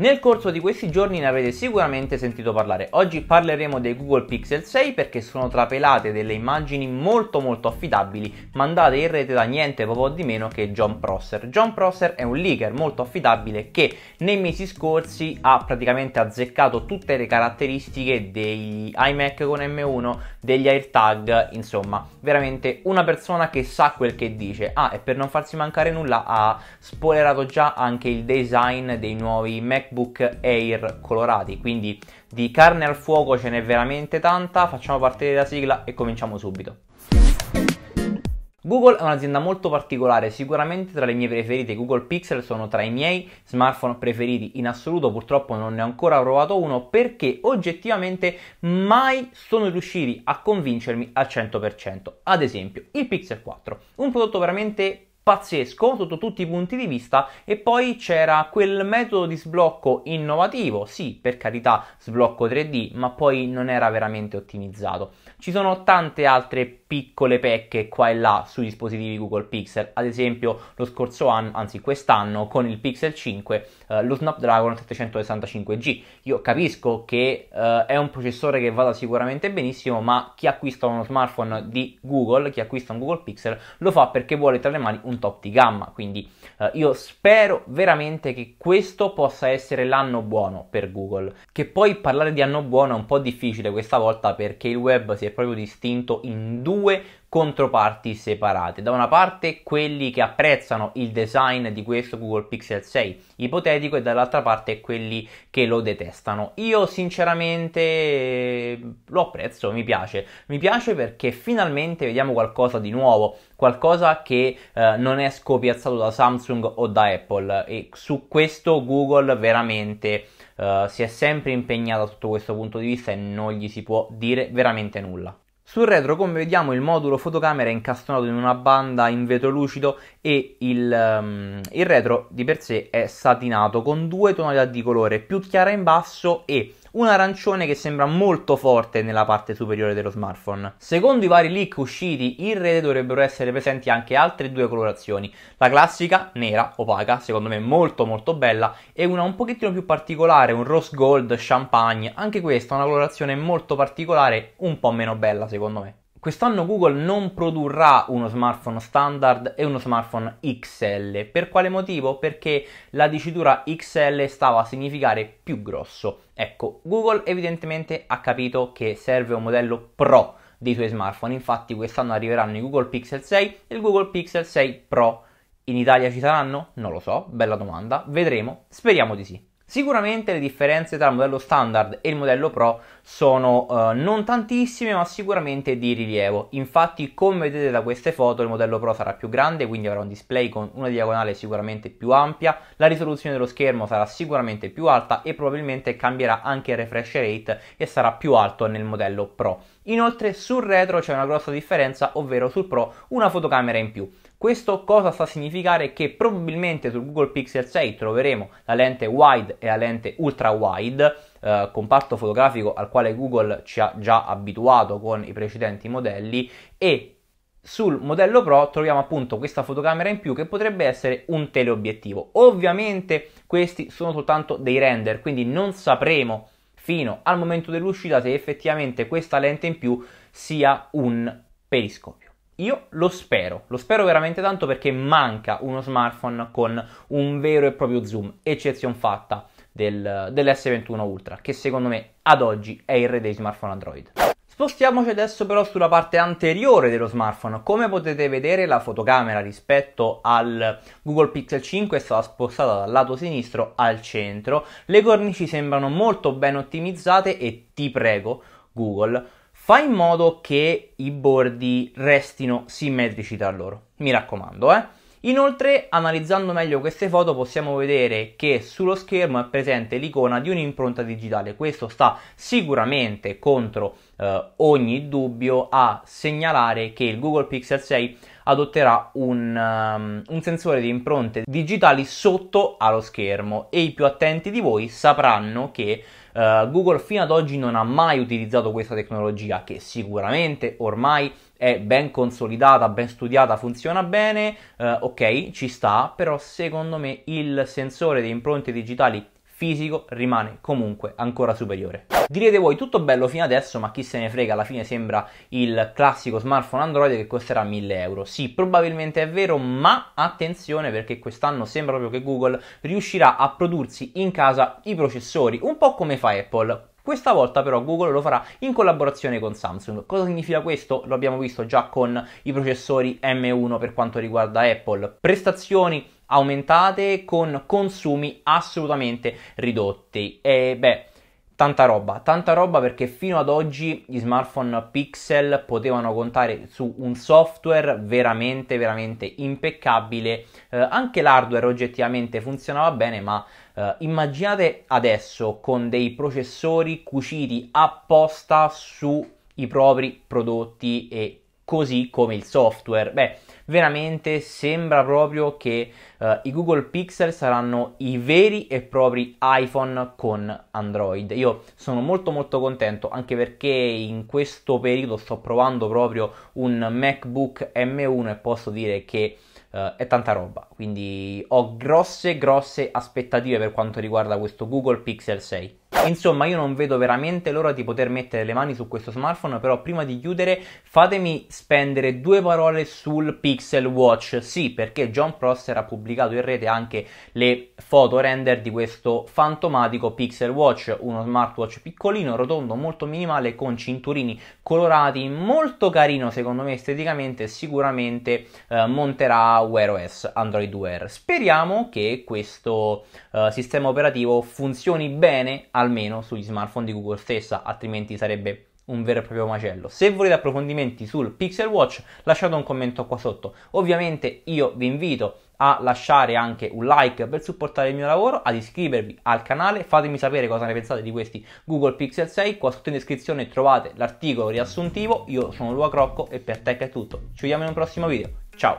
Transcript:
Nel corso di questi giorni ne avete sicuramente sentito parlare. Oggi parleremo dei Google Pixel 6 perché sono trapelate delle immagini molto molto affidabili mandate in rete da niente proprio di meno che John Prosser. John Prosser è un leaker molto affidabile che nei mesi scorsi ha praticamente azzeccato tutte le caratteristiche dei iMac con M1, degli AirTag, insomma, veramente una persona che sa quel che dice. Ah, e per non farsi mancare nulla ha spoilerato già anche il design dei nuovi Mac MacBook Air colorati, quindi di carne al fuoco ce n'è veramente tanta, facciamo partire la sigla e cominciamo subito. Google è un'azienda molto particolare, sicuramente tra le mie preferite, Google Pixel sono tra i miei smartphone preferiti in assoluto, purtroppo non ne ho ancora provato uno perché oggettivamente mai sono riusciti a convincermi al 100%. Ad esempio il Pixel 4, un prodotto veramente pazzesco sotto tutti i punti di vista e poi c'era quel metodo di sblocco innovativo, sì per carità sblocco 3D ma poi non era veramente ottimizzato. Ci sono tante altre piccole pecche qua e là sui dispositivi Google Pixel, ad esempio lo scorso anno, anzi quest'anno con il Pixel 5 eh, lo Snapdragon 765G. Io capisco che eh, è un processore che vada sicuramente benissimo ma chi acquista uno smartphone di Google, chi acquista un Google Pixel lo fa perché vuole tra le mani un top di gamma, quindi eh, io spero veramente che questo possa essere l'anno buono per Google, che poi parlare di anno buono è un po' difficile questa volta perché il web si è proprio distinto in due controparti separate. Da una parte quelli che apprezzano il design di questo Google Pixel 6 ipotetico e dall'altra parte quelli che lo detestano. Io sinceramente lo apprezzo, mi piace. Mi piace perché finalmente vediamo qualcosa di nuovo, qualcosa che eh, non è scopiazzato da Samsung o da Apple e su questo Google veramente eh, si è sempre impegnata sotto questo punto di vista e non gli si può dire veramente nulla. Sul retro, come vediamo, il modulo fotocamera è incastonato in una banda in vetro lucido e il, um, il retro di per sé è satinato con due tonalità di colore, più chiara in basso e un arancione che sembra molto forte nella parte superiore dello smartphone. Secondo i vari leak usciti, in rete dovrebbero essere presenti anche altre due colorazioni, la classica, nera, opaca, secondo me molto molto bella, e una un pochettino più particolare, un rose gold champagne, anche questa una colorazione molto particolare, un po' meno bella secondo me. Quest'anno Google non produrrà uno smartphone standard e uno smartphone XL. Per quale motivo? Perché la dicitura XL stava a significare più grosso. Ecco, Google evidentemente ha capito che serve un modello Pro dei suoi smartphone. Infatti quest'anno arriveranno i Google Pixel 6 e il Google Pixel 6 Pro. In Italia ci saranno? Non lo so, bella domanda. Vedremo. Speriamo di sì. Sicuramente le differenze tra il modello standard e il modello Pro sono eh, non tantissime ma sicuramente di rilievo. Infatti come vedete da queste foto il modello Pro sarà più grande quindi avrà un display con una diagonale sicuramente più ampia, la risoluzione dello schermo sarà sicuramente più alta e probabilmente cambierà anche il refresh rate e sarà più alto nel modello Pro. Inoltre sul retro c'è una grossa differenza ovvero sul Pro una fotocamera in più. Questo cosa sta a significare? Che probabilmente sul Google Pixel 6 troveremo la lente wide e la lente ultra wide, eh, comparto fotografico al quale Google ci ha già abituato con i precedenti modelli e sul modello Pro troviamo appunto questa fotocamera in più che potrebbe essere un teleobiettivo. Ovviamente questi sono soltanto dei render, quindi non sapremo fino al momento dell'uscita se effettivamente questa lente in più sia un periscopio. Io lo spero, lo spero veramente tanto perché manca uno smartphone con un vero e proprio zoom, eccezion fatta del, dell'S21 Ultra, che secondo me ad oggi è il re dei smartphone Android. Spostiamoci adesso però sulla parte anteriore dello smartphone. Come potete vedere la fotocamera rispetto al Google Pixel 5 è stata spostata dal lato sinistro al centro. Le cornici sembrano molto ben ottimizzate e ti prego Google fa in modo che i bordi restino simmetrici tra loro, mi raccomando, eh. Inoltre, analizzando meglio queste foto, possiamo vedere che sullo schermo è presente l'icona di un'impronta digitale. Questo sta sicuramente contro eh, ogni dubbio a segnalare che il Google Pixel 6 adotterà un, um, un sensore di impronte digitali sotto allo schermo e i più attenti di voi sapranno che Uh, Google fino ad oggi non ha mai utilizzato questa tecnologia che sicuramente ormai è ben consolidata, ben studiata, funziona bene, uh, ok, ci sta, però secondo me il sensore di impronte digitali fisico rimane comunque ancora superiore. Direte voi tutto bello fino adesso ma chi se ne frega alla fine sembra il classico smartphone Android che costerà 1000 euro. Sì probabilmente è vero ma attenzione perché quest'anno sembra proprio che Google riuscirà a prodursi in casa i processori un po' come fa Apple. Questa volta però Google lo farà in collaborazione con Samsung. Cosa significa questo? Lo abbiamo visto già con i processori M1 per quanto riguarda Apple. Prestazioni aumentate con consumi assolutamente ridotti. E beh, tanta roba, tanta roba perché fino ad oggi gli smartphone Pixel potevano contare su un software veramente veramente impeccabile. Eh, anche l'hardware oggettivamente funzionava bene, ma eh, immaginate adesso con dei processori cuciti apposta sui propri prodotti e così come il software. Beh, veramente sembra proprio che uh, i Google Pixel saranno i veri e propri iPhone con Android. Io sono molto molto contento anche perché in questo periodo sto provando proprio un MacBook M1 e posso dire che Uh, è tanta roba. Quindi ho grosse, grosse aspettative per quanto riguarda questo Google Pixel 6. Insomma io non vedo veramente l'ora di poter mettere le mani su questo smartphone, però prima di chiudere fatemi spendere due parole sul Pixel Watch. Sì, perché John Prosser ha pubblicato in rete anche le foto render di questo fantomatico Pixel Watch, uno smartwatch piccolino, rotondo, molto minimale, con cinturini colorati, molto carino secondo me esteticamente, sicuramente eh, monterà Wear OS, Android Wear. Speriamo che questo eh, sistema operativo funzioni bene al almeno sugli smartphone di Google stessa, altrimenti sarebbe un vero e proprio macello. Se volete approfondimenti sul Pixel Watch, lasciate un commento qua sotto. Ovviamente io vi invito a lasciare anche un like per supportare il mio lavoro, ad iscrivervi al canale, fatemi sapere cosa ne pensate di questi Google Pixel 6, qua sotto in descrizione trovate l'articolo riassuntivo, io sono Luca Crocco e per Tech è tutto, ci vediamo in un prossimo video, ciao!